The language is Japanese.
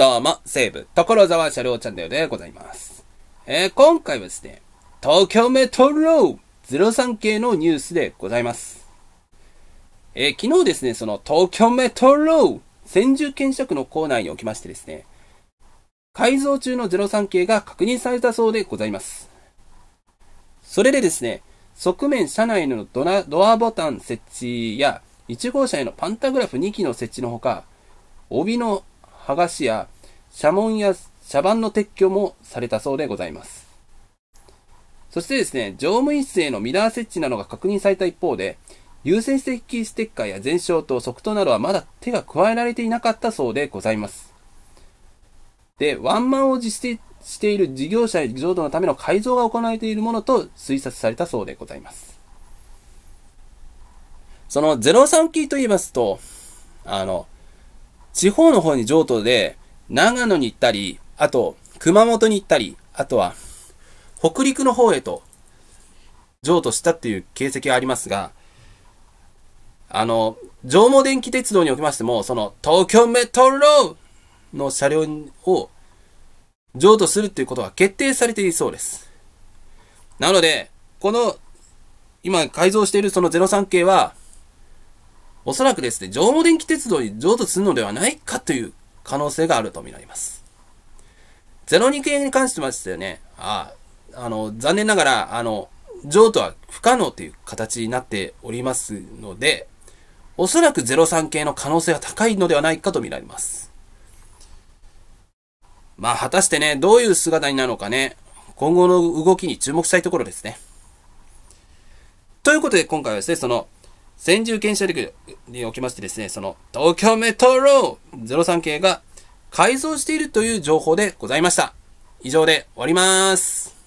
どうも、西武、所沢車両チャンネルでございます。えー、今回はですね、東京メトロ03系のニュースでございます。えー、昨日ですね、その東京メトロ先住検索の構内におきましてですね、改造中の03系が確認されたそうでございます。それでですね、側面車内のドドアボタン設置や1号車へのパンタグラフ2機の設置のほか、帯の剥がしや、社門や社板の撤去もされたそうでございます。そしてですね、乗務員室へのミラー設置などが確認された一方で、優先席ステッカーや全焼とソフトなどはまだ手が加えられていなかったそうでございます。で、ワンマンを実施している事業者譲渡のための改造が行われているものと推察されたそうでございます。その03キーと言いますと、あの、地方の方に譲渡で、長野に行ったり、あと、熊本に行ったり、あとは、北陸の方へと、譲渡したっていう形跡がありますが、あの、上毛電気鉄道におきましても、その、東京メトロの車両を譲渡するっていうことは決定されているそうです。なので、この、今改造しているその03系は、おそらくですね、上毛電気鉄道に譲渡するのではないかという可能性があるとみられます。02系に関してましてはね、ああ、あの、残念ながら、あの、譲渡は不可能という形になっておりますので、おそらく03系の可能性は高いのではないかと見られます。まあ、果たしてね、どういう姿になるのかね、今後の動きに注目したいところですね。ということで、今回はですね、その、先住権者力におきましてですね、その東京メトロ03系が改造しているという情報でございました。以上で終わります。